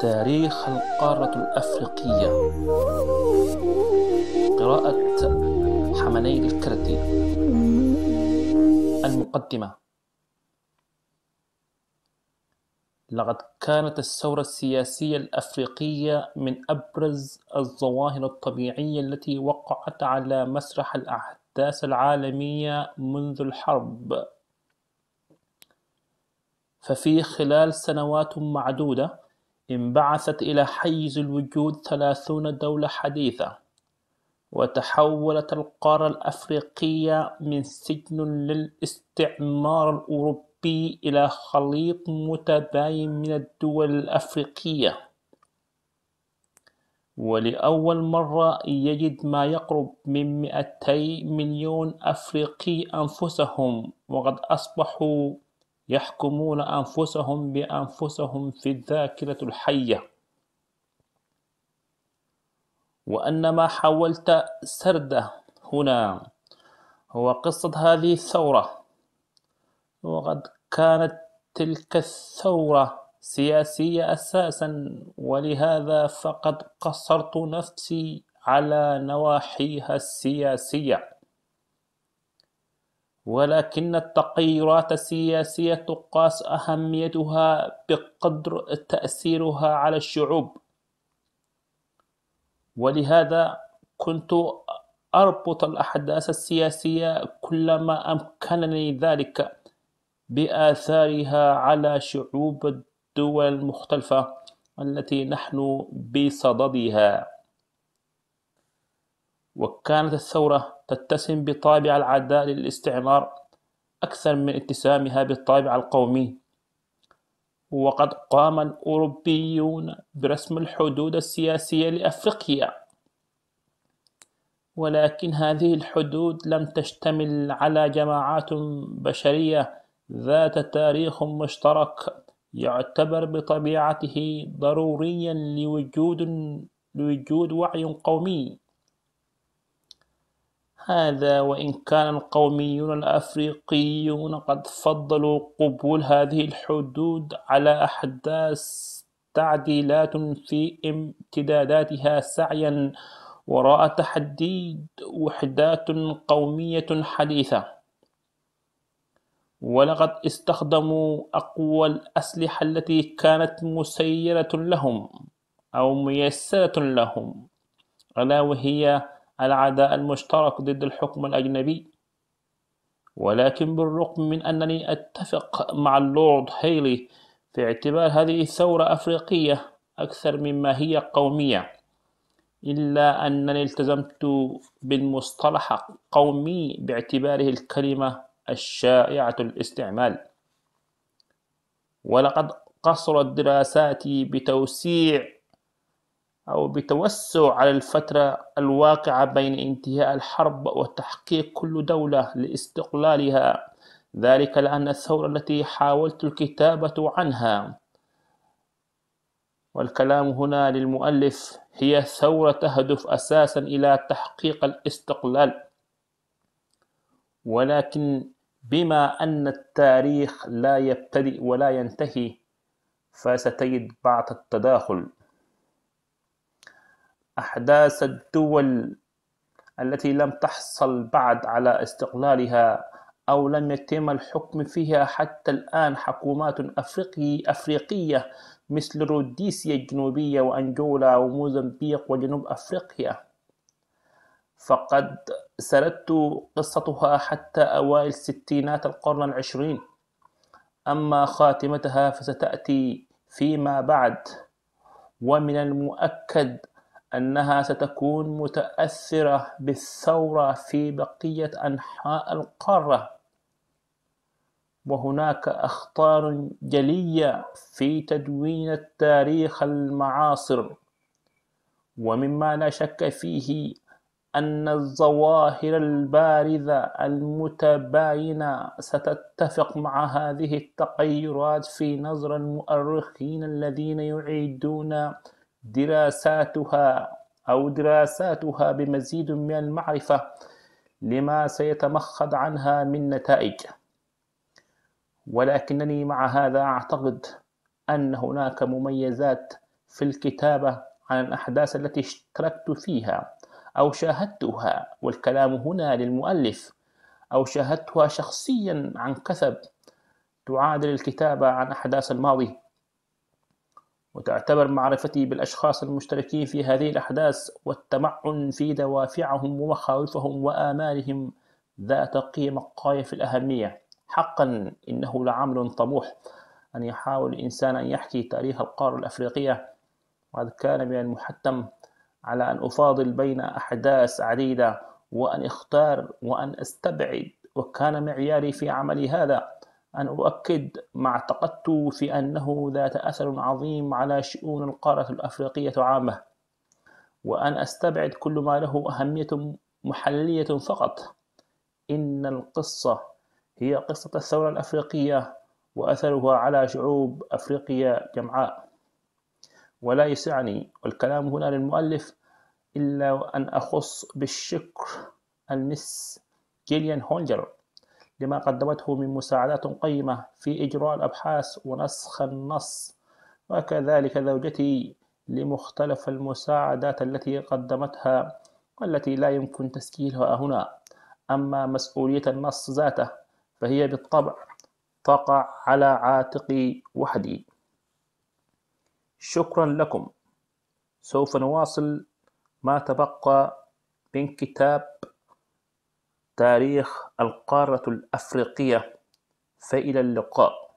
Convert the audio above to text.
تاريخ القارة الأفريقية قراءة حمني الكردي المقدمة لقد كانت الثورة السياسية الأفريقية من أبرز الظواهر الطبيعية التي وقعت على مسرح الأحداث العالمية منذ الحرب ففي خلال سنوات معدودة انبعثت إلى حيز الوجود ثلاثون دولة حديثة وتحولت القارة الأفريقية من سجن للاستعمار الأوروبي إلى خليط متباين من الدول الأفريقية ولأول مرة يجد ما يقرب من 200 مليون أفريقي أنفسهم وقد أصبحوا يحكمون أنفسهم بأنفسهم في الذاكرة الحية وأن ما حاولت سرده هنا هو قصة هذه الثورة وقد كانت تلك الثورة سياسية أساسا ولهذا فقد قصرت نفسي على نواحيها السياسية ولكن التغيرات السياسية تقاس أهميتها بقدر تأثيرها على الشعوب ولهذا كنت أربط الأحداث السياسية كلما أمكنني ذلك بآثارها على شعوب الدول المختلفة التي نحن بصددها وكانت الثورة تتسم بطابع العداء للاستعمار أكثر من اتسامها بالطابع القومي وقد قام الأوروبيون برسم الحدود السياسية لأفريقيا ولكن هذه الحدود لم تشتمل على جماعات بشرية ذات تاريخ مشترك يعتبر بطبيعته ضروريا لوجود لوجود وعي قومي هذا وإن كان القوميون الأفريقيون قد فضلوا قبول هذه الحدود على أحداث تعديلات في امتداداتها سعيا وراء تحديد وحدات قومية حديثة ولقد استخدموا أقوى الأسلحة التي كانت مسيرة لهم أو ميسرة لهم ألا وهي العداء المشترك ضد الحكم الأجنبي ولكن بالرغم من أنني أتفق مع اللورد هيلي في اعتبار هذه الثورة أفريقية أكثر مما هي قومية إلا أنني التزمت بالمصطلح قومي باعتباره الكلمة الشائعة الاستعمال ولقد قصرت دراساتي بتوسيع أو بتوسع على الفترة الواقعة بين انتهاء الحرب وتحقيق كل دولة لاستقلالها ذلك لأن الثورة التي حاولت الكتابة عنها والكلام هنا للمؤلف هي ثورة تهدف أساسا إلى تحقيق الاستقلال ولكن بما أن التاريخ لا يبتدئ ولا ينتهي فستجد بعض التداخل أحداث الدول التي لم تحصل بعد على استقلالها أو لم يتم الحكم فيها حتى الآن حكومات أفريقي أفريقية مثل روديسيا الجنوبية وأنجولا وموزمبيق وجنوب أفريقيا فقد سردت قصتها حتى أوائل ستينات القرن العشرين أما خاتمتها فستأتي فيما بعد ومن المؤكد أنها ستكون متأثرة بالثورة في بقية أنحاء القارة وهناك أخطار جلية في تدوين التاريخ المعاصر ومما لا شك فيه أن الظواهر البارزة المتباينة ستتفق مع هذه التغيرات في نظر المؤرخين الذين يعيدون دراساتها أو دراساتها بمزيد من المعرفة لما سيتمخض عنها من نتائج ولكنني مع هذا أعتقد أن هناك مميزات في الكتابة عن الأحداث التي اشتركت فيها أو شاهدتها والكلام هنا للمؤلف أو شاهدتها شخصيا عن كثب تعادل الكتابة عن أحداث الماضي وتعتبر معرفتي بالأشخاص المشتركين في هذه الأحداث والتمعن في دوافعهم ومخاوفهم وآمالهم ذات قيمة قاية في الأهمية حقا إنه لعمل طموح أن يحاول الإنسان أن يحكي تاريخ القارة الأفريقية وقد كان من المحتم على أن أفاضل بين أحداث عديدة وأن أختار وأن أستبعد وكان معياري في عملي هذا أن أؤكد ما اعتقدت في أنه ذات أثر عظيم على شؤون القارة الأفريقية عامة وأن أستبعد كل ما له أهمية محلية فقط إن القصة هي قصة الثورة الأفريقية وأثرها على شعوب أفريقيا جمعاء ولا يسعني والكلام هنا للمؤلف إلا أن أخص بالشكر المس جيليان هونجر لما قدمته من مساعدات قيمة في إجراء الأبحاث ونسخ النص وكذلك زوجتي لمختلف المساعدات التي قدمتها والتي لا يمكن تسجيلها هنا أما مسؤولية النص ذاته فهي بالطبع تقع على عاتقي وحدي شكرا لكم سوف نواصل ما تبقى من كتاب تاريخ القارة الأفريقية فإلى اللقاء